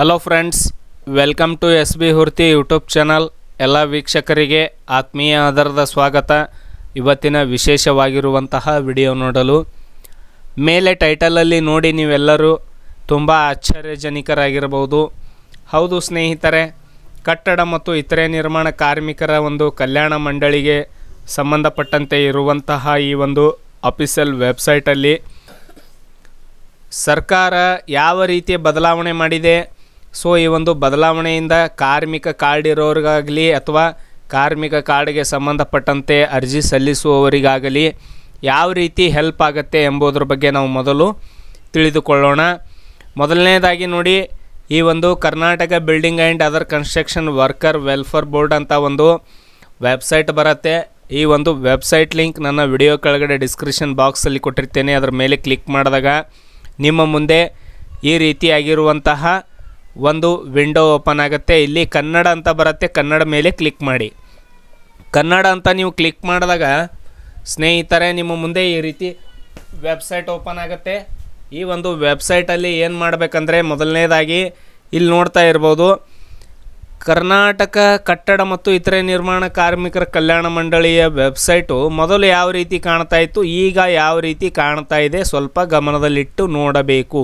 hello friends welcome to S B ಹುರ್ತಿ YouTube channel ಎಲ್ಲ ವೀಕ್ಷಕರಿಗೆ ಆತ್ಮೀಯ ಆಧಾರದ ಸ್ವಾಗತ ಇವತ್ತಿನ ವಿಶೇಷವಾಗಿರುವಂತಹ ವಿಡಿಯೋ ನೋಡಲು ಮೇಲೆ ಟೈಟಲಲ್ಲಿ ನೋಡಿ ನೀವೆಲ್ಲರೂ ತುಂಬ ಆಶ್ಚರ್ಯಜನಿಕರಾಗಿರಬಹುದು ಹೌದು ಸ್ನೇಹಿತರೆ ಕಟ್ಟಡ ಮತ್ತು ಇತರೆ ನಿರ್ಮಾಣ ಕಾರ್ಮಿಕರ ಒಂದು ಕಲ್ಯಾಣ ಮಂಡಳಿಗೆ ಸಂಬಂಧಪಟ್ಟಂತೆ ಇರುವಂತಹ ಈ ಒಂದು ಅಫಿಷಿಯಲ್ ವೆಬ್ಸೈಟಲ್ಲಿ ಸರ್ಕಾರ ಯಾವ ರೀತಿಯ ಬದಲಾವಣೆ ಮಾಡಿದೆ ಸೊ ಈ ಒಂದು ಬದಲಾವಣೆಯಿಂದ ಕಾರ್ಮಿಕ ಕಾರ್ಡ್ ಇರೋರಿಗಾಗಲಿ ಅಥವಾ ಕಾರ್ಮಿಕ ಕಾರ್ಡ್ಗೆ ಸಂಬಂಧಪಟ್ಟಂತೆ ಅರ್ಜಿ ಸಲ್ಲಿಸುವವರಿಗಾಗಲಿ ಯಾವ ರೀತಿ ಹೆಲ್ಪ್ ಆಗುತ್ತೆ ಎಂಬುದರ ಬಗ್ಗೆ ನಾವು ಮೊದಲು ತಿಳಿದುಕೊಳ್ಳೋಣ ಮೊದಲನೇದಾಗಿ ನೋಡಿ ಈ ಒಂದು Karnataka building and other construction worker welfare board ಅಂತ ಒಂದು ವೆಬ್ಸೈಟ್ ಬರುತ್ತೆ ಈ ಒಂದು ವೆಬ್ಸೈಟ್ ಲಿಂಕ್ ನನ್ನ ವಿಡಿಯೋ ಕೆಳಗಡೆ ಡಿಸ್ಕ್ರಿಪ್ಷನ್ ಬಾಕ್ಸಲ್ಲಿ ಕೊಟ್ಟಿರ್ತೇನೆ ಅದರ ಮೇಲೆ ಕ್ಲಿಕ್ ಮಾಡಿದಾಗ ನಿಮ್ಮ ಮುಂದೆ ಈ ರೀತಿಯಾಗಿರುವಂತಹ ಒಂದು ವಿಂಡೋ ಓಪನ್ ಆಗುತ್ತೆ ಇಲ್ಲಿ ಕನ್ನಡ ಅಂತ ಬರುತ್ತೆ ಕನ್ನಡ ಮೇಲೆ ಕ್ಲಿಕ್ ಮಾಡಿ ಕನ್ನಡ ಅಂತ ನೀವು ಕ್ಲಿಕ್ ಮಾಡಿದಾಗ ಸ್ನೇಹಿತರೆ ನಿಮ್ಮ ಮುಂದೆ ಈ ರೀತಿ ವೆಬ್ಸೈಟ್ ಓಪನ್ ಆಗುತ್ತೆ ಈ ಒಂದು ವೆಬ್ಸೈಟಲ್ಲಿ ಏನು ಮಾಡಬೇಕಂದ್ರೆ ಮೊದಲನೇದಾಗಿ ಇಲ್ಲಿ ನೋಡ್ತಾ ಇರ್ಬೋದು ಕರ್ನಾಟಕ ಕಟ್ಟಡ ಮತ್ತು ಇತರೆ ನಿರ್ಮಾಣ ಕಾರ್ಮಿಕರ ಕಲ್ಯಾಣ ಮಂಡಳಿಯ ವೆಬ್ಸೈಟು ಮೊದಲು ಯಾವ ರೀತಿ ಕಾಣ್ತಾ ಇತ್ತು ಈಗ ಯಾವ ರೀತಿ ಕಾಣ್ತಾ ಇದೆ ಸ್ವಲ್ಪ ಗಮನದಲ್ಲಿಟ್ಟು ನೋಡಬೇಕು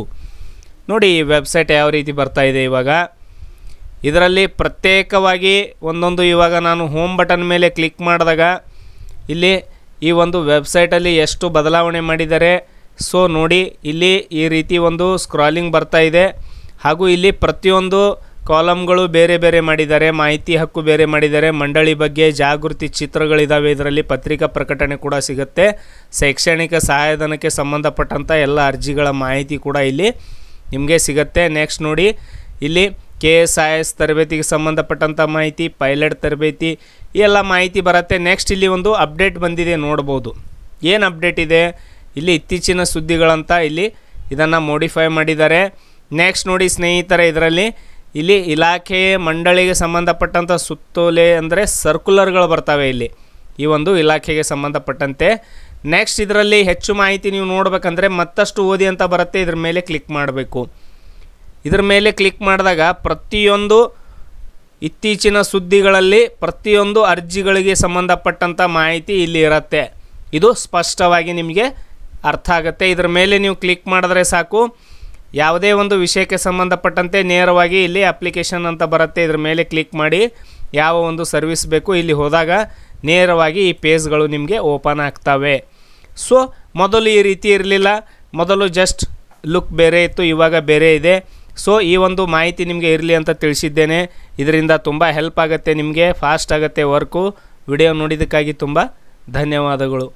ನೋಡಿ ಈ ವೆಬ್ಸೈಟ್ ಯಾವ ರೀತಿ ಬರ್ತಾ ಇದೆ ಇವಾಗ ಇದರಲ್ಲಿ ಪ್ರತ್ಯೇಕವಾಗಿ ಒಂದೊಂದು ಇವಾಗ ನಾನು ಹೋಮ್ ಬಟನ್ ಮೇಲೆ ಕ್ಲಿಕ್ ಮಾಡಿದಾಗ ಇಲ್ಲಿ ಈ ಒಂದು ವೆಬ್ಸೈಟಲ್ಲಿ ಎಷ್ಟು ಬದಲಾವಣೆ ಮಾಡಿದ್ದಾರೆ ಸೊ ನೋಡಿ ಇಲ್ಲಿ ಈ ರೀತಿ ಒಂದು ಸ್ಕ್ರಾಲಿಂಗ್ ಬರ್ತಾ ಇದೆ ಹಾಗೂ ಇಲ್ಲಿ ಪ್ರತಿಯೊಂದು ಕಾಲಮ್ಗಳು ಬೇರೆ ಬೇರೆ ಮಾಡಿದ್ದಾರೆ ಮಾಹಿತಿ ಹಕ್ಕು ಬೇರೆ ಮಾಡಿದ್ದಾರೆ ಮಂಡಳಿ ಬಗ್ಗೆ ಜಾಗೃತಿ ಚಿತ್ರಗಳಿದ್ದಾವೆ ಇದರಲ್ಲಿ ಪತ್ರಿಕಾ ಪ್ರಕಟಣೆ ಕೂಡ ಸಿಗುತ್ತೆ ಶೈಕ್ಷಣಿಕ ಸಹಾಯಧನಕ್ಕೆ ಸಂಬಂಧಪಟ್ಟಂಥ ಎಲ್ಲ ಅರ್ಜಿಗಳ ಮಾಹಿತಿ ಕೂಡ ಇಲ್ಲಿ ನಿಮಗೆ ಸಿಗುತ್ತೆ ನೆಕ್ಸ್ಟ್ ನೋಡಿ ಇಲ್ಲಿ ಕೆ ಎಸ್ ಐ ಎಸ್ ತರಬೇತಿಗೆ ಸಂಬಂಧಪಟ್ಟಂಥ ಮಾಹಿತಿ ಪೈಲಟ್ ತರಬೇತಿ ಎಲ್ಲ ಮಾಹಿತಿ ಬರುತ್ತೆ ನೆಕ್ಸ್ಟ್ ಇಲ್ಲಿ ಒಂದು ಅಪ್ಡೇಟ್ ಬಂದಿದೆ ನೋಡ್ಬೋದು ಏನು ಅಪ್ಡೇಟ್ ಇದೆ ಇಲ್ಲಿ ಇತ್ತೀಚಿನ ಸುದ್ದಿಗಳಂತ ಇಲ್ಲಿ ಇದನ್ನು ಮೋಡಿಫೈ ಮಾಡಿದ್ದಾರೆ ನೆಕ್ಸ್ಟ್ ನೋಡಿ ಸ್ನೇಹಿತರ ಇದರಲ್ಲಿ ಇಲ್ಲಿ ಇಲಾಖೆ ಮಂಡಳಿಗೆ ಸಂಬಂಧಪಟ್ಟಂಥ ಸುತ್ತೋಲೆ ಅಂದರೆ ಸರ್ಕ್ಯುಲರ್ಗಳು ಬರ್ತವೆ ಇಲ್ಲಿ ಈ ಒಂದು ಇಲಾಖೆಗೆ ಸಂಬಂಧಪಟ್ಟಂತೆ ನೆಕ್ಸ್ಟ್ ಇದರಲ್ಲಿ ಹೆಚ್ಚು ಮಾಹಿತಿ ನೀವು ನೋಡಬೇಕಂದ್ರೆ ಮತ್ತಷ್ಟು ಓದಿ ಅಂತ ಬರುತ್ತೆ ಇದ್ರ ಮೇಲೆ ಕ್ಲಿಕ್ ಮಾಡಬೇಕು ಇದ್ರ ಮೇಲೆ ಕ್ಲಿಕ್ ಮಾಡಿದಾಗ ಪ್ರತಿಯೊಂದು ಇತ್ತೀಚಿನ ಸುದ್ದಿಗಳಲ್ಲಿ ಪ್ರತಿಯೊಂದು ಅರ್ಜಿಗಳಿಗೆ ಸಂಬಂಧಪಟ್ಟಂಥ ಮಾಹಿತಿ ಇಲ್ಲಿ ಇರುತ್ತೆ ಇದು ಸ್ಪಷ್ಟವಾಗಿ ನಿಮಗೆ ಅರ್ಥ ಆಗುತ್ತೆ ಇದರ ಮೇಲೆ ನೀವು ಕ್ಲಿಕ್ ಮಾಡಿದ್ರೆ ಸಾಕು ಯಾವುದೇ ಒಂದು ವಿಷಯಕ್ಕೆ ಸಂಬಂಧಪಟ್ಟಂತೆ ನೇರವಾಗಿ ಇಲ್ಲಿ ಅಪ್ಲಿಕೇಶನ್ ಅಂತ ಬರುತ್ತೆ ಇದ್ರ ಮೇಲೆ ಕ್ಲಿಕ್ ಮಾಡಿ ಯಾವ ಒಂದು ಸರ್ವಿಸ್ ಬೇಕು ಇಲ್ಲಿ ಹೋದಾಗ ನೇರವಾಗಿ ಈ ಪೇಜ್ಗಳು ನಿಮಗೆ ಓಪನ್ ಆಗ್ತವೆ ಸೊ ಮೊದಲು ಈ ರೀತಿ ಇರಲಿಲ್ಲ ಮೊದಲು ಜಸ್ಟ್ ಲುಕ್ ಬೇರೆ ಇತ್ತು ಇವಾಗ ಬೇರೆ ಇದೆ ಸೊ ಈ ಒಂದು ಮಾಹಿತಿ ನಿಮಗೆ ಇರಲಿ ಅಂತ ತಿಳಿಸಿದ್ದೇನೆ ಇದರಿಂದ ತುಂಬ ಹೆಲ್ಪ್ ಆಗುತ್ತೆ ನಿಮಗೆ ಫಾಸ್ಟ್ ಆಗುತ್ತೆ ವರ್ಕು ವಿಡಿಯೋ ನೋಡಿದ್ದಕ್ಕಾಗಿ ತುಂಬ ಧನ್ಯವಾದಗಳು